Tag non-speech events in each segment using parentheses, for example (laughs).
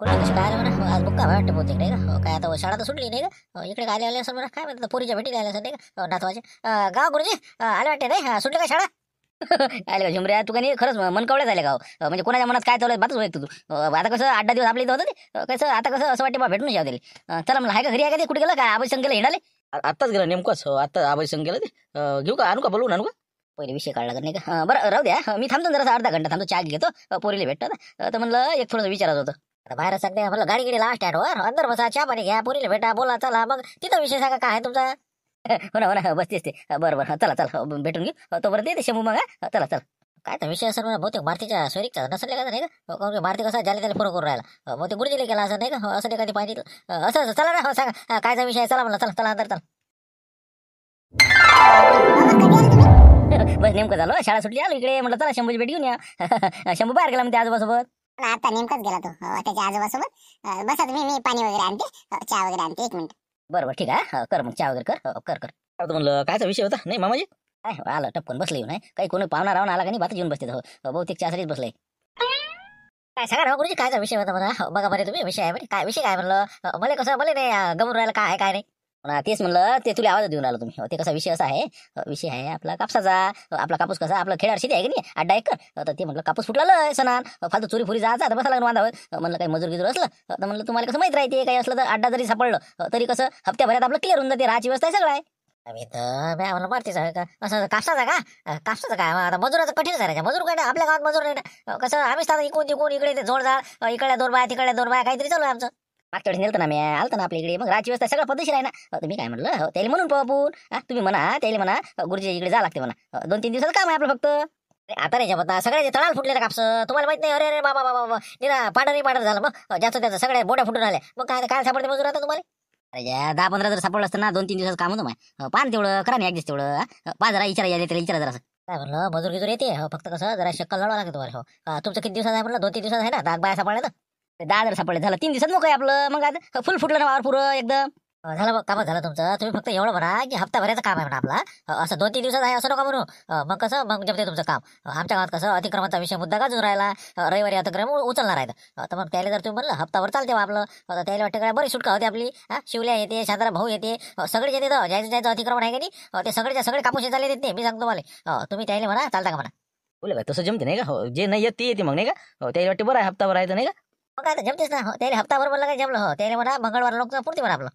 कुणा काय आलं म्हणा आज बुक्का हो, काय आता शाळा तर सुटली नाही का हो, इकडे काय आले असं म्हणा काय म्हणतात पोरीच्या भेटीला आले असं नाही का हो, नातवाचे गाव गुरुजी आले वाटते नाही सुटले का शाळा (laughs) आले का झुमऱ्या तू काही खरंच मन कवळे झाले गाव म्हणजे कोणाच्या मनात काय चालू बातच होईल तू आता कसं आठ दिवस आपले होते होतं ते कसं आता कसं असं वाटते बा भेटून जाऊ दिले चला मला आहे का घरी आहे का ते कुठे गेलं काय आबाई संघाला हिंडाले आत्ताच गेलं नेमकंच आत्ता आबाई संघ गेलं ते घेऊ का आणू का बोलवून आणू का पहिले विषय काढला नाही का बरं राहू द्या मी थांबतो जरा अर्धा घंटा थांबतो चहा घेतो पोरीला भेटतो तर म्हणलं एक थोडंसं विचारायचं होतं बाहेर सांगते म्हणलं गाडी गेली लास्ट वर अंदर बसा चहा पाणी घ्या पुरीला भेटा बोला चला मग तिथं विषय सांगा काय तुमचा (laughs) हो ना हो बस ते बरं बरं चला चल हो, भेटून घेऊ तोपर्यंत येते शंभू मग हा चला चल काय तर विषय सर बहुतेक मारतीच्या स्वरिकचा नसले का नाही का हो, मारती कसा जाले त्याला फोन करून राहिला बहुतेक गुरुजीला केला असं नाही का हो, असं एखादी पाहिजे असं असं चला ना हो सांगा कायचा विषय चला म्हणलं चला चला अंदर चल (laughs) बस नेमकं झालं शाळा सुटली आलो इकडे म्हटलं चला शंभूची भेट घेऊन या (laughs) शंभू बाहेर गेला म्हणते आजोबासोबत आता नेमकाच गेला तो त्याच्या आजोबासोबत सोबत बसा मी मी पाणी वगैरे आणते चहा वगैरे आणते एक मिनिट बरोबर ठीक आहे कर मग चहा वगैरे कर कर कर म्हणलं कायचा विषय होता नाही मामाजी काय आलं टपकन बसलं येऊन काही कोणी पाहुणा राहून आला का नाही बातच येऊन बसते हो हो, बहुतेक चहासाठीच बसलंय काय सांगा राहू गुरुजी कायचा विषय होता बघा बघा बरे तुम्ही विषय आहे बरे काय विषय काय म्हणलं भले मला कसं मला नाही अं, गमून राहिलं काय काय नाही तेच म्हणलं ते तुला आवाज देऊन आलो तुम्ही ते कसा विषय असा आहे विषय आहे आपला कापसाचा आपला कापूस कसा आपला खेळार शेती आहे की नाही अड्डा एक तर ते म्हटलं कापूस फुटला सणान फालतू चोरी फुरी जायचा तर बसा लागून माझा म्हणलं काही मजूर गिजूर असलं तर म्हणलं तुम्हाला कसं माहीत राहते काही असलं तर अड्डा जरी सापडलं तरी कसं हप्त्याभरात आपलं क्लिअर होऊन जाते राहाची व्यवस्था आहे सगळं आहे मी तर मी आहे का असं कापसाचा का कापसाचा काय आता मजुराचं कठीण करायचं मजूर काय आपल्या गावात मजूर नाही कसं आम्हीच आता इकडे ते जोड जा इकडे दोन बाया तिकडे दोन बाया काहीतरी चालू आहे आमचं मागच्या वेळेस नेलतं ना मी आलतं ना आपल्या इकडे मग राज्य व्यवस्था सगळं पद्धतशीर आहे ना तुम्ही काय म्हणलं हो म्हणून पाहून तुम्ही म्हणा त्याला म्हणा गुरुजी इकडे जा लागते म्हणा दोन तीन दिवसात काम आहे आपलं फक्त आता रेजा बघा सगळ्याचे तळाल फुटले कापस तुम्हाला माहित नाही अरे अरे बाबा बाबा बाबा निरा पाडर पाडर झालं मग जास्त त्याचं सगळ्या बोट्या फुटून आल्या मग काय काय सापडते मजूर आता तुम्हाला अरे दहा पंधरा जर सापडलं असतं ना दोन तीन दिवसात काम होतं माय पान तेवढं करा नाही दिवस तेवढं पाच जरा इचारा यायला त्याला इचारा जरा काय म्हणलं मजूर गिजूर येते फक्त कसं जरा शक्कल लढवा लागेल तुम्हाला हो तुमचं किती दिवसात आहे म्हणलं दोन तीन दिवसात आहे ना दाग बाया तर दहा हजार सापडले झालं तीन दिवसात मोकळे आपलं मग आता फुल फुटलं ना वावर पुरं एकदम झालं बघ कामच झालं तुमचं तुम्ही फक्त एवढं म्हणा की हप्ता भरायचं काम आहे म्हणा आपला असं दोन तीन दिवसात आहे असं नका म्हणू मग कसं मग जमते तुमचं काम आमच्या गावात कसं अतिक्रमाचा विषय मुद्दा गाजून राहिला रविवारी अतिक्रम उचलणार आहेत तर मग त्याला जर तुम्ही म्हणलं हप्तावर चालते आपलं त्याला वाटतं काय बरी सुटका होते आपली शिवल्या येते शांतारा भाऊ येते सगळे येते जायचं ज्याचं अतिक्रमण आहे की नाही ते सगळेच्या सगळे कापूस चालले ते मी सांगतो मला तुम्ही त्याला म्हणा चालता का म्हणा बोले तसं जमते नाही का हो, जे नाही येत ते येते मग नाही का हो, त्याला वाटते बरं आहे हप्तावर आहे नाही का मग काय जमतेस ना हो, हप्ता बरोबर काय जमलं हो त्याला म्हणा मंगळवार लोक पुरते म्हणा आपलं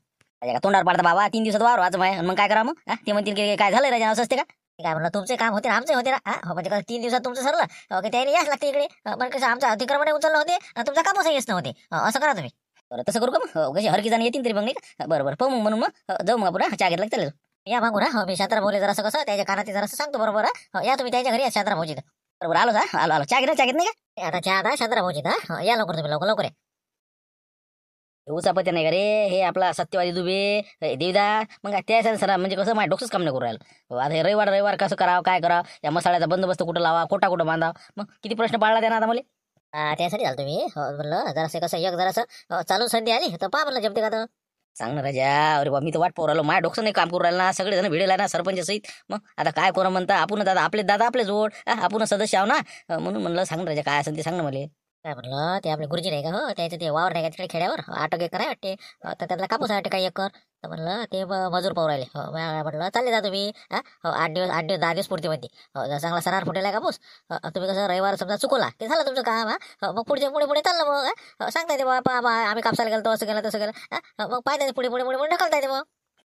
का तोंडावर पडता बाबा तीन दिवसात वावर आज माय मग काय करा मग ते म्हणतील की काय झालं राजा असते का काय म्हणलं तुमचे काम होते आमचे होते ना हा हो, म्हणजे तीन दिवसात तुमचं सरलं ओके हो, त्याने याच लागते इकडे पण कसं आमचं अतिक्रमण उचललं होते तुमचा काम कामच येत नव्हते असं करा तुम्ही बरं तसं करू का मग हो, हरकी जाणं येतील तरी मग नाही का बरं बरं मग म्हणून मग जाऊ मग आपण हा, घेतला चालेल या मागू ना हो, मी शात्रा बोले जरासं कसं त्याच्या कानात जरासं सांगतो बरोबर हा? हो, या तुम्ही त्याच्या घरी या शात्रा भाऊजी बरोबर आलो सा आलो आलो चा घेत घेत नाही का आता चहा आता सातारा पोहोचित हा हो, या लवकर तुम्ही लवकर लवकर उचापती नाही का रे हे आपला सत्यवादी दुबे देवीदा मग त्या सर म्हणजे कसं माझ्या डोकंच काम नाही करू राहिलं हो, आता हे रविवार रविवार कसं करावं काय करावं या मसाल्याचा बंदोबस्त कुठं लावा कोटा कुठं बांधा मग किती प्रश्न पाळला देणार आता मला त्यासाठी झालं तुम्ही बोललं हो, जरासं कसं एक जरासं चालून संधी आली तर पहा म्हणलं जमते का सांग ना राजा अरे बा मी तर वाट पोरालो माझ्या डोकं नाही काम करू राहिला ना सगळेजण भिडेला ना सरपंच सहित मग आता काय करू म्हणता आपण दादा आपले दादा आपले जोड आपण सदस्य आहो ना म्हणून म्हणलं सांग राजा काय असेल ते सांग ना मला काय म्हणलं ते आपले गुरुजी नाही का हो त्याचं ते वावर नाही का तिकडे खेड्यावर आटक एक कराय वाटते तर त्याला कापूस वाटते काय एक कर तर म्हणलं ते मजूर पाहू राहिले हो म्हटलं चालले जा तुम्ही हा हो, आठ दिवस आठ दिवस दहा दिवस पुरती म्हणते हो चांगला सरार फुटेला का बोस हो, तुम्ही कसं रविवार समजा चुकवला ते झालं तुमचं काम हा हो, मग पुढच्या पुढे पुढे चाललं मग सांगता येते बाबा आम्ही कापसाला गेलो तसं केलं तसं केलं मग पाहिजे पुढे पुढे पुढे पुढे ढकलता येते मग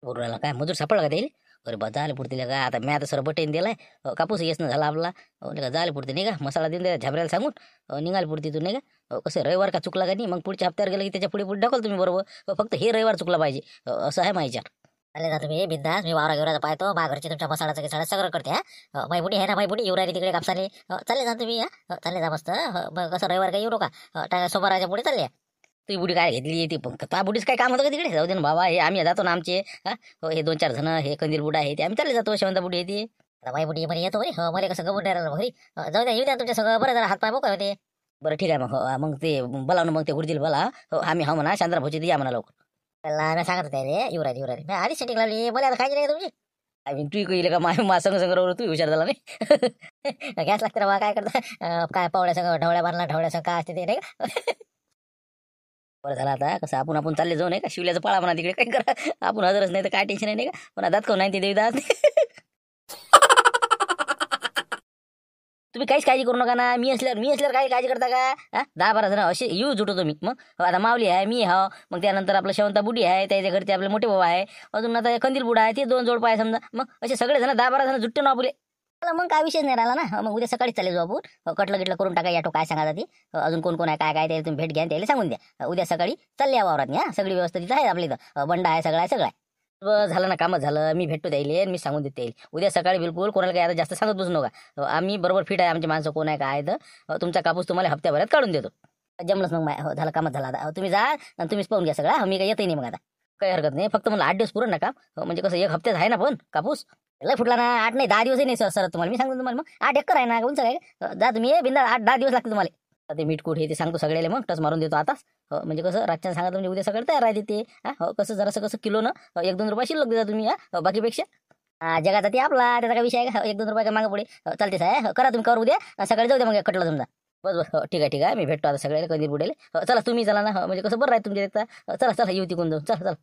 गुरुला काय मजूर सापडला का देईल अरे बा जायला का आता मी आता सर बटेन दिलाय कापूस नाही झाला आपला नाही का जायला पुरते नाही का मसाला देऊन द्या झाबऱ्याला सांगून निघाल पुरते तू नाही का कसं रविवार का चुकला का नाही मग पुढच्या हप्त्यावर गेलं की त्याच्या पुढे पुढे ढकल तुम्ही बरोबर फक्त हे रविवार चुकला पाहिजे असं आहे माझ्या अरे का तुम्ही बिंदास मी वावरा घेऊन पाहतो घरची तुमच्या मसाळाचं सगळं सगळं करते हा मायबुडी आहे ना मायबुडी येऊ राहिली तिकडे कापसाने चालले जा तुम्ही या चालले जा मस्त कसं रविवार काही येऊ नका राहायच्या पुढे चालले ती बुडी काय घेतली ती तो बुडीस काय काम होतं का तिकडे जाऊ दे ना बाबा हे आम्ही जातो ना आमचे हा हो, हे दोन चार जण हे कंदील बुडा आहे ते आम्ही चालले जातो शेवंत बुडी येते बाई बुडी बरं येतो हो मला कसं नाही राहिलं घरी जाऊ द्या येऊ द्या तुमच्या सगळं बरं जरा हात पाय बोकाय होते बरं ठीक आहे मग हो, मग ते बोला ना मग ते गुडतील बोला हो आम्ही हा हो म्हणा शांतरा भोजी या म्हणा लवकर मी सांगत होते रे युवराज युवराज मी आधीच सेटिंग लावली मला आता काय नाही तुमची आय मीन तू केलं का मा मा संग तू विचार झाला मी गॅस लागते बा काय करता काय पावड्या संग ढवळ्या बांधला ढवळ्या संग काय असते ते नाही का (laughs) बरं झालं आता कसं आपण आपण चालले जाऊ नाही का शिवल्याचं पाळा म्हणा तिकडे काय करा आपण हजरच नाही तर काय टेन्शन आहे नाही का पण दात कोण नाही ते देवी दात (laughs) तुम्ही काहीच काळजी करू नका ना मी असल्यावर मी असल्यावर काही काळजी करता का दहा बारा जण असे येऊ जुटवतो मी मग हो, आता मावली आहे मी हा हो. मग त्यानंतर आपला शेवंता बुडी आहे त्याच्या घरचे आपले मोठे भाऊ आहे अजून आता कंदील बुडा आहे ते दोन जोडपा आहे समजा मग असे सगळे जण दहा बारा जण जुटतो ना आपले मग काय विषय नाही राहिला ना मग उद्या सकाळी चालेल जाऊ हो, कटलं गिटलं करून टाका या ठो काय सांगा ती हो, अजून कोण कोण आहे काय काय ते तुम्ही भेट घ्या त्याला सांगून द्या हो, उद्या सकाळी चालले या वावरात हा सगळी व्यवस्था तिथं आहे आपली इथं बंडा आहे सगळं आहे सगळं झालं ना कामच झालं मी भेटतो द्यायला मी सांगून देते येईल उद्या सकाळी बिलकुल कोणाला काय आता जास्त सांगत बसू नका आम्ही बरोबर फिट आहे आमचे माणसं कोण आहे काय तर तुमचा कापूस तुम्हाला हप्त्याभरात काढून देतो जमलंच मग झालं कामात झालं आता तुम्ही जा तुम्हीच पाहून घ्या सगळा मी काय येतही नाही मग आता काही हरकत नाही फक्त मला आठ दिवस पुरण नका म्हणजे कसं एक हप्त्यात आहे ना पण कापूस लय फुटला ना आठ नाही दहा दिवसही नाही सर तुम्हाला मी सांगतो तुम्हाला मग आठ एकर आहे ना उंच काय जा तुम्ही बिंदा आठ दहा दिवस लागते तुम्हाला ते मीठकूट हे ते सांगतो सगळ्याला मग टच मारून देतो हो म्हणजे कसं रातच्या सांगा म्हणजे उद्या सगळं तयार राहते ते हो कसं जरासं कसं किलो ना एक दोन रुपये शिल्लक देता तुम्ही बाकीपेक्षा जगाचा ते आपला त्याचा काय विषय आहे का एक दोन रुपयाच्या मागे पुढे चालते साहेब करा तुम्ही कर उद्या सकाळी जाऊ द्या मग कटला समजा बस बस हो, ठीक आहे ठीक आहे मी भेटतो आता सगळ्याला कधी बुडेल हो, चला तुम्ही चला ना हो, म्हणजे कसं बरं राहत तुमच्या एकदा चला चला येऊ तिकून जाऊ चला चला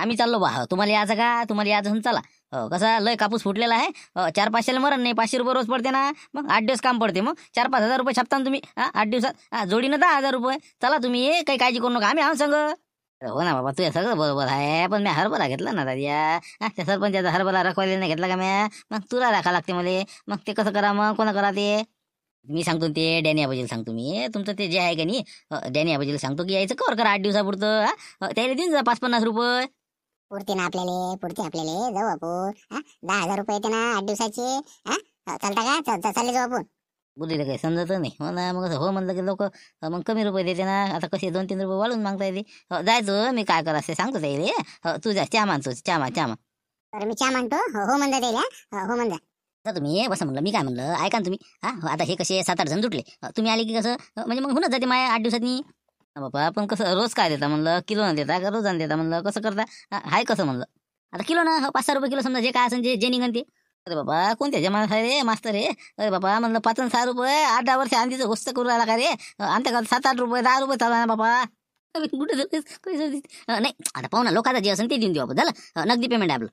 आम्ही चाललो बा तुम्हाला यायचं का तुम्हाला यायचं चला कसा लय कापूस फुटलेला आहे चार पाचशेला मरण नाही पाचशे रुपये रोज पडते ना मग आठ दिवस काम पडते मग चार पाच हजार रुपये छापता ना तुम्ही आठ दिवसात जोडीनं दहा हजार रुपये चला तुम्ही काही काळजी करू नका आम्ही आम सांग हो ना बाबा तुझ्या सगळं बरोबर आहे पण मी हरभरा घेतला ना दादा त्या सरपंचा हरभरा रखवायला नाही घेतला का म्या मग तुला राखा लागते मला मग ते कसं करा मग कोणा करा ते मी सांगतो ते डॅनी आबाजीला सांगतो मी तुमचं ते जे आहे का नाही डॅनी आबाजीला सांगतो की यायचं कवर करा आठ दिवसापुरतं त्याला देऊन जा पाच पन्नास रुपये पुरते ना आपल्याला पुरते आपल्याला जाऊ आपण दहा हजार रुपये येते ना आठ दिवसाचे चालता का चालता चालले जाऊ आपण बुद्धीला काय समजत नाही हो ना मग हो म्हणलं की लोक मग कमी रुपये देते ना आता कसे दोन तीन रुपये वाढून मागता येते जायचो मी काय करा असते सांगतो त्याला तू जा चहा मानतो चहा च्यामा चहा तर मी चहा मानतो हो म्हणता येईल हो म्हणता आता तुम्ही कसं म्हणलं मी काय म्हणलं ऐका ना तुम्ही हा हो, आता हे कसे सात आठ जण जुटले तुम्ही आले की कसं म्हणजे मग होऊनच जाते माया आठ दिवसांनी बाबा पण कसं रोज काय देता म्हणलं किलो ना देता का रोज आणि देता म्हणलं कसं करता हाय कसं म्हणलं आता किलो ना हो, पाच सहा रुपये किलो समजा जे काय असं जे जे अरे बाबा कोणत्या जमाना रे मास्तर रे अरे बाबा म्हणलं पाच सहा रुपये आठ दहा वर्ष आंधीचं गोष्ट करू राहिला का रे आमच्या का सात आठ रुपये दहा रुपये चालू ना बाबा कुठे नाही आता पाहुणा लोकांचा जे असेल ते देऊन देऊ बाबा झालं नगदी पेमेंट आपलं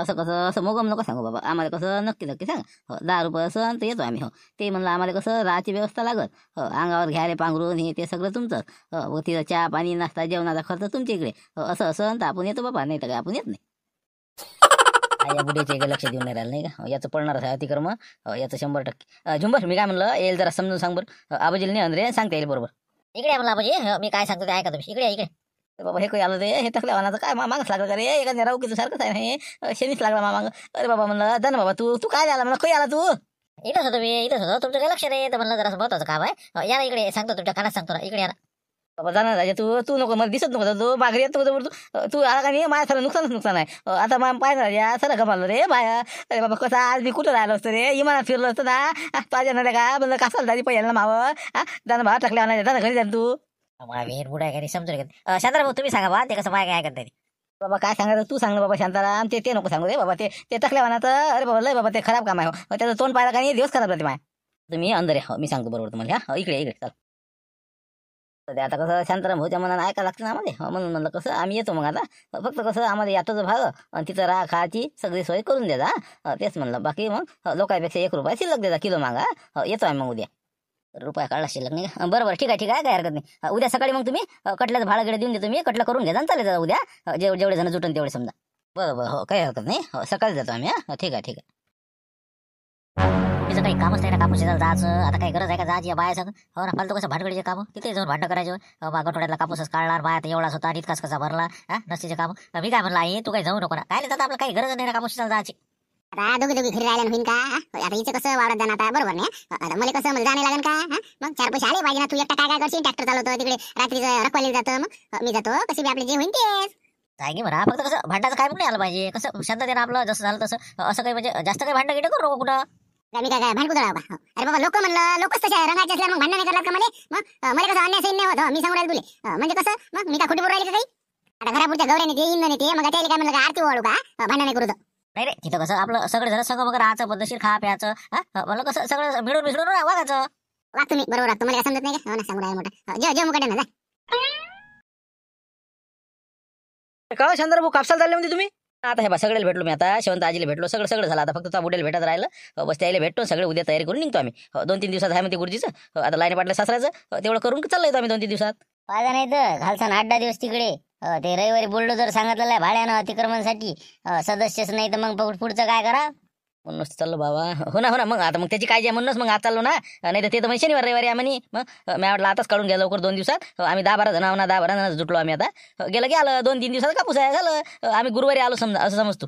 असं कसं असं मोगम नको सांगू बाबा आम्हाला कसं नक्की नक्की सांग हो दहा रुपये असं तर येतो आम्ही हो ते म्हणलं आम्हाला कसं राहाची व्यवस्था लागत हो अंगावर घ्यायला पांघरून हे ते सगळं तुमचं हो तिथं चहा पाणी नाश्ता जेवणाचा खर्च तुमच्या इकडे हो असं असं तर आपण येतो बाबा नाही तर काय आपण येत नाही (laughs) या एक लक्ष देऊन राहिलं नाही का हो, याचं पडणार आहे अतिक्रम हो, याचं शंभर टक्के झुंबर मी काय म्हणलं येईल जरा समजून सांग बरं आबाजीला नाही अंद्रे सांगता येईल बरोबर इकडे म्हणलं आबाजी हो, मी काय सांगतो ते ऐका तुम्ही इकडे इकडे बाबा हे काही आलं रे हे टकल्या वानाचं काय मागच लागलं का रे एका नेराव किती सारखंच नाही हे लागला माग अरे बाबा म्हणलं जा बाबा तू तू काय आला म्हणलं खोई आला तू इथंच होतो मी इथंच होतो तुमचं काय लक्ष रे तर म्हणलं जरा महत्वाचं काम आहे याला इकडे सांगतो तुमच्या कानात सांगतो ना इकडे यार बाबा जाणार राजा तू तू नको मला दिसत नको तू बागरी येत तू तू आला का नाही माझ्या सारं नुकसानच नुकसान आहे आता मा पाय ना राजा का गमालो रे बाया अरे बाबा कसं आज मी कुठं राहिलो असतो रे इमानात फिरलो असतो ना पाहिजे ना का म्हणलं कसं दादी पाहिजे ना मावं हा दादा भाव टाकल्या घरी जाऊन तू विहीर बुडा का समजून घेत भाऊ तुम्ही सांगा बा ते कसं माय काय करता बाबा काय सांगायचं तू सांग बाबा शांताराम ते ते नको सांगू दे बाबा ते ते तकल्या म्हणा तर अरे बाबा लय बाबा ते खराब काम आहे हो त्याचं तोंड पाहिला का नाही दिवस खराब जाते माय तुम्ही अंदर हो मी सांगतो बरोबर तुम्हाला हा हो, इकडे इकडे चल तर आता कसं शांताराम भाऊच्या मनानं ऐका लागतं ना आम्हाला हो, म्हणून म्हणलं कसं आम्ही येतो मग आता फक्त कसं आम्हाला यातच भाग आणि तिथं राहा खायची सगळी सोय करून देजा हो, तेच म्हणलं बाकी मग लोकांपेक्षा एक रुपया शिल्लक द्या किलो मागा येतो आम्ही मग उद्या रुपया काढला शिल्लक नाही का बरोबर ठीक आहे ठीक आहे काय हरकत नाही उद्या सकाळी मग तुम्ही कटल्याचं भाडं देऊन देतो मी कटलं करून घ्या चालेल उद्या जेवढे जण जुटन तेवढे समजा बरोबर हो काही हरकत नाही हो, सकाळी जातो आम्ही हां ठीक आहे ठीक आहे काही कामच नाही ना कापूस जाच आता काही गरज आहे का जायची या बायाचं हो ना फालतू कसं भाटकडीचे काम तिथे जाऊन भाडं करायचं बागटोड्यातला कापूसच काढणार आता एवढाच होता इतकाच कसा भरला हा नसतीचे काम मी काय म्हणलं आई तू काही जाऊ नको ना काय नाही जाता आपलं काही गरज नाही ना कापूस शेजाला जायची आता दोघी दोघी घरी राहिल्या होईन का आता हिचं कसं वावरात जाणार आता बरोबर नाही आता मला कसं मला जाणे लागेल का मग चार पैसे आले पाहिजे ना तू एकटा काय काय करशील ट्रॅक्टर चालवतो तिकडे रात्रीचं रखवायला जातो मग मी जातो कशी बी आपले जे होईन तेच काय की बरा फक्त कसं भांडाचं काय पण आलं पाहिजे कसं देणार आपलं जसं झालं तसं असं काही म्हणजे जास्त काही भांडण गिडं करू कुठं मी काय भांड कुठं बाबा हो. अरे बाबा लोक म्हणलं लोकच तसे रंगाचे असल्या मग भांडण नाही करणार का मला मग मला कसं अन्याय नाही होत हो, मी सांगू राहिले तुले म्हणजे कसं मग मी काय खोटी बोलू राहिले का काही आता घरापुरच्या गौऱ्याने ते इंधन येते मग त्याला काय म्हणलं आरती ओळू का भांडण नाही करू नाही रे तिथं कसं आपलं सगळं झालं सगळं मग राहायचं पद्धतशीर खा प्यायचं मला कसं सगळं मिळून मिसळून वागायचं वा तुम्ही बरोबर तुम्हाला समजत नाही का हो सांगू मोठा मुकडे ना का चालले म्हणजे तुम्ही आता हे बा सगळे भेटलो मी आता शेवंत आजीला भेटलो सगळं सगळं झालं आता फक्त तुझा बुडेल भेटत राहिलं हो, बस त्याला भेटतो सगळे उद्या तयारी करून निघतो आम्ही हो, दोन तीन दिवसात आहे म्हणजे गुरुजीचं आता लाईन पाठलं सासऱ्याचं तेवढं करून चाललंय आम्ही दोन तीन दिवसात पाहिजे नाही तर घालसान आठ दहा दिवस तिकडे ते रविवारी बुलडोजर सांगितलेलं आहे भाड्यानं अतिक्रमणसाठी सदस्यच नाही तर मग पुढचं काय करा म्हणूनच चाललो बाबा हो ना हो ना मग आता मग त्याची काळजी आहे म्हणूनच मग आज चाललो ना नाही तर ते तर मग शनिवार रविवारी आहे म्हणे मग मी वाटलं आताच काढून घ्या लवकर दोन दिवसात आम्ही दहा बारा जण दहा बारा जण जुटलो आम्ही आता गेलं की आलं दोन तीन दिवसात कापूस आहे झालं आम्ही गुरुवारी आलो समजा असं समजतो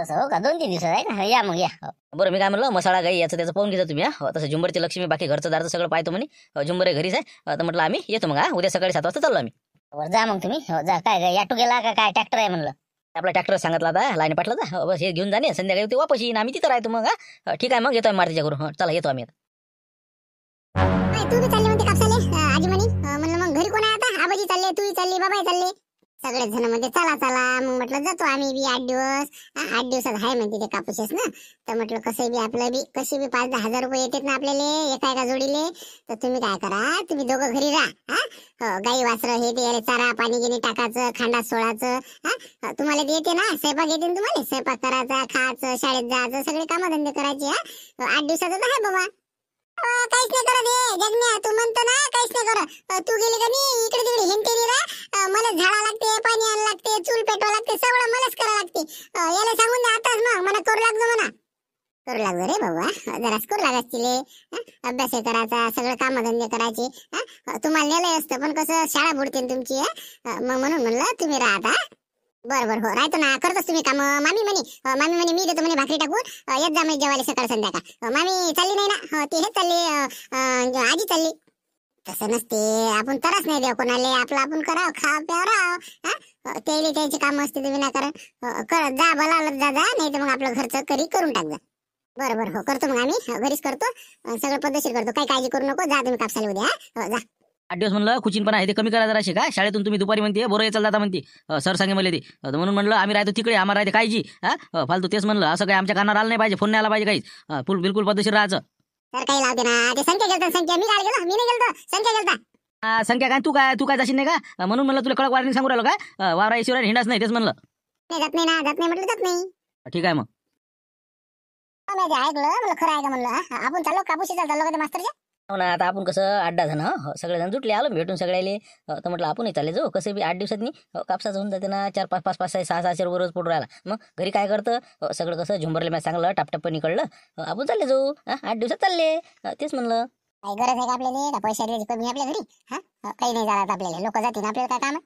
असं हो का दोन तीन दिवसात आहे ना या मग या हो. बरं मी काय म्हणलं मसाळा गाई याचं त्याचं पाहून घेतो तुम्ही हा हो, तसं झुंबरची लक्ष्मी बाकी घरचं दारचं सगळं पाहतो म्हणे झुंबर घरीच आहे तर म्हटलं आम्ही येतो मग उद्या सकाळी सात वाजता चाललो आम्ही वर जा मग तुम्ही हो जा काय काय याटू गेला का काय ट्रॅक्टर आहे म्हणलं आपला ट्रॅक्टर सांगितला आता लाईन पाठला तर हो, बस हे घेऊन जाणे संध्याकाळी ते वापस येईन आम्ही तिथं राहतो मग ठीक आहे मग येतो आम्ही करून हो, चला येतो आम्ही आता. तू बी म्हणते कापसाले बरेच जण म्हणजे चला चला मग म्हटलं जातो आम्ही बी आठ दिवस आठ दिवसात आहे म्हणते ते कापूसेस ना तर म्हटलं कसं बी आपलं बी कशी बी पाच दहा हजार रुपये येतात ना आपल्याला एका एका जोडीले तर तुम्ही काय करा तुम्ही दोघं घरी जा हा हो, गाई वासर हे ते चारा पाणी गिनी टाकायचं खांडा सोळाचं हा हो, तुम्हाला देते येते ना स्वयंपाक येते ना तुम्हाला स्वयंपाक करायचा खायचं शाळेत जायचं सगळे धंदे करायचे हा हो, आठ दिवसाचं आहे बाबा काहीच नाही करत हे जगण्या तू म्हणतो ना काहीच नाही करत तू गेली का नाही इकडे तिकडे हिंटे मला झाडा लागते सगळं मलाच करावं लागते याला सांगून द्या आताच मग मला करू लागतो म्हणा करू लागतो रे बाबा जरा करू लागत तिले अभ्यास करायचा सगळं कामधंदे करायचे तुम्हाला नेलंय असतं पण कसं शाळा बुडते तुमची मग म्हणून म्हणलं तुम्ही राहता बर बर हो राहतो ना करतोस तुम्ही काम मामी म्हणे मामी म्हणे मी देतो म्हणे भाकरी टाकून येत जा जेवायला सकाळ संध्याकाळ मामी चालली नाही ना ती हे चालली आजी चालली तसं नसते आपण तरच नाही देऊ कोणाला आपलं आपण करावं खा प्याव राव तेली त्यांचे काम असते ते विनाकारण कर जा बोलावलं जा जा नाही तर मग आपलं घरचं करी करून टाक जा बरं बरं हो करतो मग आम्ही हो, घरीच करतो सगळं पद्धतशीर करतो काही काळजी करू नको जा तुम्ही कापसाला उद्या हो, जा आठ दिवस म्हणलं कुचिन पण आहे ते कमी करा जरा का शाळेतून तुम्ही दुपारी म्हणते बरोबर चालला जाता म्हणते सर सांगे म्हणले ते म्हणून म्हणलं आम्ही राहतो तिकडे आम्हाला राहते काळजी हा फालतू तेच म्हणलं असं काही आमच्या कानावर आलं नाही पाहिजे फोन नाही आला पाहिजे काहीच फुल बिलकुल पद्धतशीर राहायचं तर काही लावते ना ते संख्या गेलता संख्या मी काय गेलो मी नाही गेलतो संख्या गेलता संख्या काय तू काय तू काय जाशील नाही का म्हणून म्हणलं तुला कळक वारणी सांगू राहिलो का वावरा येशिवर हिंडाच नाही तेच म्हणलं जात नाही ना म्हटलं जात नाही ठीक आहे मग ऐकलं खरं आहे का आपण चाललो कापूशी चाललो का हो ना आता आपण कसं आठ दहा जण हो, जुटले आलो भेटून सगळ्याले हो, तर म्हटलं आपणही चालले जाऊ कसं बी आठ दिवसातनी नाही हो, कापसाचं होऊन जाते ना चार पाच पाच पाच सहा सहा सहाशे रोज पडून राहिला मग घरी काय करतं हो, सगळं कसं झुंबरले मॅच चांगलं टापटापणी कळलं आपण चालले जाऊ आठ दिवसात चालले तेच म्हणलं काही गरज आहे का आपल्याला पैसे द्यायची कमी आपल्या घरी हा हो, काही नाही जाणार आपल्याला लोक जातील आपल्याला काय काम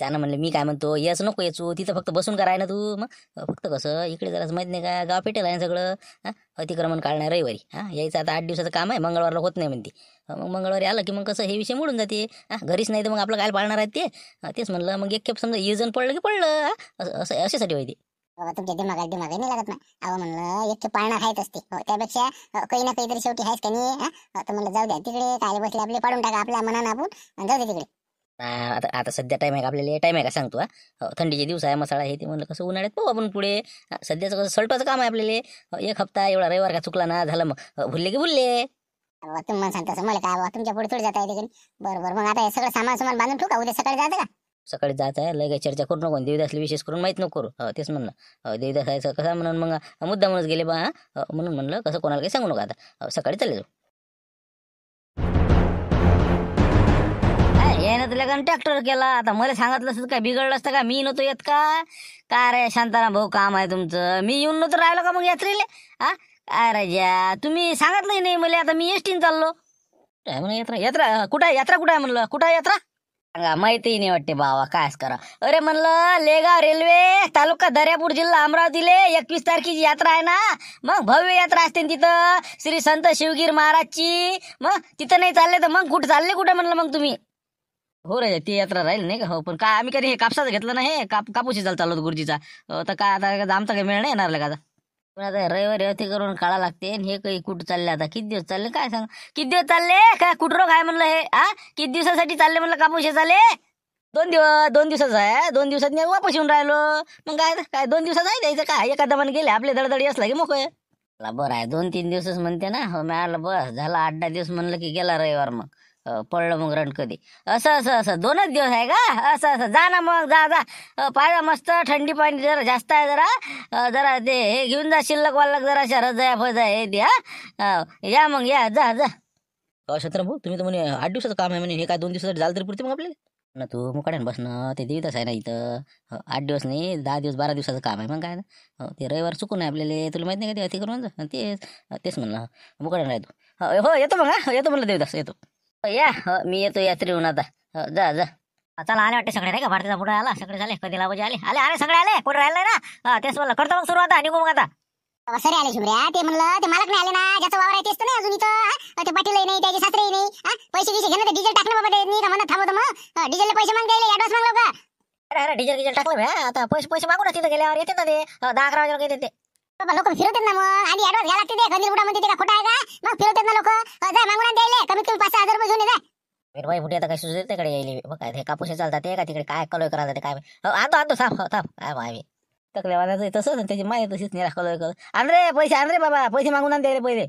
जाणं म्हणलं मी काय म्हणतो येस नको येचू तिथं फक्त बसून कराय ना तू मग फक्त कसं इकडे जरा माहित नाही का गाव पेटेल आहे सगळं अतिक्रमण काढणार रविवारी हा यायचं आता आठ दिवसाचं काम आहे मंगळवारला होत नाही म्हणते मग मंगळवारी आलं की मग कसं हे विषय मोडून जाते हा घरीच नाही तर मग आपलं काय पाळणार आहेत ते तेच म्हणलं मग एक खेप समजा येजन पडलं की पडलं असं अशासाठी माहिती तुमच्या दिमागात दिमाग नाही लागत ना अहो म्हणलं एक पाळणा खायत असते हो त्यापेक्षा काही ना काहीतरी शेवटी आहेच का नाही आता म्हणलं जाऊ द्या तिकडे काय बसले आपले पाडून टाका आपल्या मनानं आपण आणि जाऊ दे तिकडे आता आता सध्या टाईम आहे का आपल्याला टाईम आहे का सांगतो हा थंडीचे दिवस आहे मसाळा हे ते म्हणलं कसं उन्हाळ्यात पाहू आपण पुढे सध्याचं कसं सलटवाचं काम आहे आपल्याला एक हप्ता एवढा रविवार का चुकला ना झालं मग भुलले की भुलले तुम्ही सांगता मला काय तुमच्या पुढे थोडी जाता येते बरोबर मग आता हे सगळं सामान सामान बांधून ठेवू उद्या सकाळी जाता का सकाळी जात आहे लगेच चर्चा करू नको देवीदासला विशेष करून माहीत नको करू हो, तेच म्हणलं हो, देवदास आहे कसा म्हणून मग मुद्दा म्हणून गेले बा हो, म्हणून म्हणलं कसं कोणाला काही सांगू नका आता सकाळी चालेल ट्रॅक्टर केला आता मला सांगितलं असत का बिघडलं असतं का मी नव्हतो येत का काय रे शांताराम भाऊ काम आहे तुमचं मी येऊन नव्हतं राहिलो का मग यात्रेले हा काय ज्या तुम्ही सांगितलं नाही मला आता मी एसटीन चाललो काय म्हणून यात्रा यात्रा कुठं यात्रा कुठं आहे म्हणलं कुठं यात्रा सांगा माहिती नाही वाटते बाबा काय करा अरे म्हणलं लेगाव रेल्वे तालुका दर्यापूर जिल्हा अमरावतीले एकवीस तारखेची यात्रा आहे ना मग भव्य यात्रा असते ना तिथं श्री संत शिवगीर महाराजची मग तिथं नाही चालले तर मग कुठं चालले कुठं म्हणलं मग तुम्ही हो रे ती यात्रा राहील नाही का हो पण काय आम्ही कधी हे कापसाचं घेतलं ना हे काप कापूस चालत चाललो गुरुजीचा तर काय आता आमचा काही मेळ नाही येणार का पण आता रविवार अति करून काळा लागते हे काही कुठं चालले आता किती दिवस चालले काय सांग किती दिवस चालले काय कुठं काय म्हणलं हे आ किती दिवसासाठी चालले म्हणलं कापूस चालले दोन दिवस दोन दिवसाच आहे दोन दिवसात नाही वापस येऊन राहिलो मग काय काय दोन दिवसात आहे द्यायचं काय एखादा गेले आपले दडदडी असला की मोकळे बरं आहे दोन तीन दिवसच म्हणते ना हो आलं बस झाला आठ दहा दिवस म्हणलं की गेला रविवार मग पडलं मग कधी असं असं असं दोनच दिवस आहे का असं असं जा ना मग जा जा पाहिजा मस्त थंडी पाणी जरा जास्त आहे जरा जरा ते हे घेऊन जा शिल्लक वाल्लक जरा शरद जाय फजा हे द्या या मग या जा जा शत्रा भाऊ तुम्ही तर म्हणे आठ दिवसाचं काम आहे म्हणे हे काय दोन दिवसासाठी झालं तरी पुरते मग आपले ना तू मुकाड्यान बसणं ते देवीतच आहे ना इथं आठ दिवस नाही दहा दिवस बारा दिवसाचं काम आहे मग काय ते रविवार चुकून आहे आपल्याला तुला माहिती नाही का ते करून जा तेच म्हणलं मुकाड्यान राहतो हो येतो मग हा हो, येतो म्हणलं देवीदास येतो या हो मी येतो यात्री होऊन आता हो जा जा चला आले वाटते सगळे नाही का भारतीचा पुढे आला सगळे झाले कधी लावाजे आले आले आले सगळे आले कोण राहिले ना हा, तेच म्हणलं करतो मग सुरू आता निघू मग आता सरी आले शुभ्र्या ते म्हणलं ते मालक नाही आले ना ज्याचं वावर आहे तेच नाही अजून इथं ते पाटील नाही त्याचे सासरे नाही हा? पैसे गिसे घेणं डिझेल टाकलं बाबा ते नाही का म्हणत थांबवतो मग डिझेलला पैसे माग द्यायला ऍडव्हान्स मागलो का अरे अरे डिझेल गिझेल टाकलं बे, आता पैसे पैसे मागू ना तिथे गेल्यावर येते ना ते हो, दहा अकरा वाजेला येते ते बाबा लोक फिरवतात ना मग आधी ऍडव्हान्स घ्यायला लागते ते कंदील बुडा म्हणते ते का खोटा आहे का मग फिरवतात ना लोक जाय मागून आण कमीत कमी पाच सहा हजार रुपये वय मुठी आता काही सुचते तिकडे येईल मग काय ते कापूस चालतात ते का तिकडे काय कलोय करायला ते काय आता हो, आणतो आणतो थांब हो, थांब काय मावी तकलेवाला तसं त्याची माय तशीच निरा कलोय कर आण पैसे आण बाबा पैसे मागून आण रे पहिले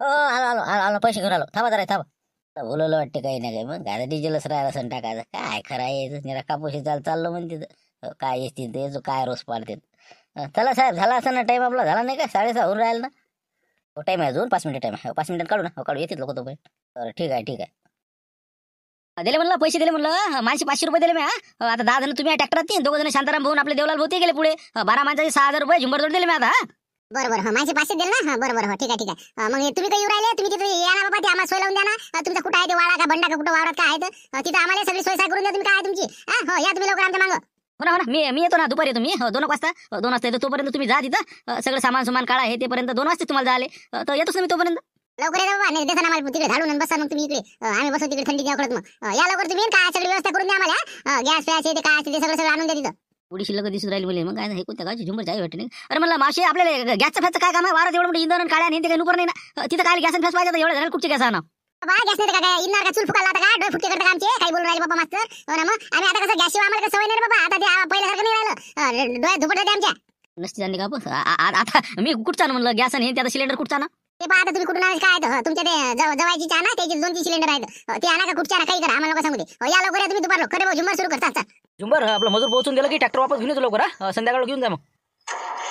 हो आलो आलो आलो आलो पैसे घेऊन आलो थांबा जरा थांबा बोलवलं वाटते काही नाही काही मग काय डिझेलच राहिला सण टाकायचं काय खरा यायचं निरा कापूस चाल चाललो म्हणते हो, काय येते ते काय रोज पाडते चला साहेब झाला असं ना टाईम आपला झाला नाही का होऊन राहील ना हो टाईम आहे अजून पाच मिनिट टाईम आहे पाच मिनिटात काढू ना काढू येतील लोक तो पण बरं ठीक आहे ठीक आहे दिले म्हणलं पैसे दिले म्हणलं माणसे पाचशे रुपये दिले मी आता दहा जण तुम्ही ट्रॅक्टरात नाही दोघ जण शांताराम भाऊन आपले देवलाल भाऊ गेले पुढे बारा माणसाचे सहा हजार रुपये झुंबर दिले मी आता बरोबर हा माझे पाचशे दिले ना बरोबर हो ठीक आहे ठीक आहे मग तुम्ही काही राहिले तुम्ही तिथे या ना बाबा ते आम्हाला सोय लावून द्या ना तुमचा कुठं आहे ते वाळा का बंडा का कुठं वावरात काय आहे आम्हाला सगळी सोय करून द्या तुम्ही काय तुमची हो या तुम्ही लवकर आमच्या मागं हो ना हो मी मी येतो ना दुपारी तुम्ही हो, दोन वाजता दोन वाजता येतो तोपर्यंत तुम्ही जा तिथं सगळं सामान सुमान काळा आहे तेपर्यंत दोन वाजता तुम्हाला जाले तर येतोच मी तोपर्यंत लवकर बाबा नाही आम्हाला तिकडे झाडून मग तुम्ही इकडे आम्ही तिकडे थंडी घ्या या लवकर तुम्ही काय सगळी व्यवस्था करून द्या आम्हाला गॅस काय ते सगळं सगळं आणून द्या तिथं शिल्लक दिसून राहिली मग काय हे कोणत्या गावची झुंबर जाय वाटते अरे मला माशी आपल्याला गॅसचं फॅस काय काम आहे वारा एवढं इंधन काळ्या नाही ते नाही ना तिथं काय गॅस फॅस पाहिजे एवढं झालं कुठचे गॅस आणा आता आता मी कुठचा म्हणलं गॅस आणि त्याचा सिलेंडर कुठचा ना ते आता तुम्ही कुठून आणायचं काय तर. तुमच्या ते जवळची चहा ना त्याची दोन तीन सिलेंडर आहेत ते आणा का कुठच्या आणा, काही करा आम्हाला सांगू दे या लवकर तुम्ही दुपार खरे भाऊ झुंबर सुरू कर चल, झुंबर आपलं मजूर पोहोचून दिलं की ट्रॅक्टर वापस घेऊन येतो लवकर संध्याकाळ घेऊन जा मग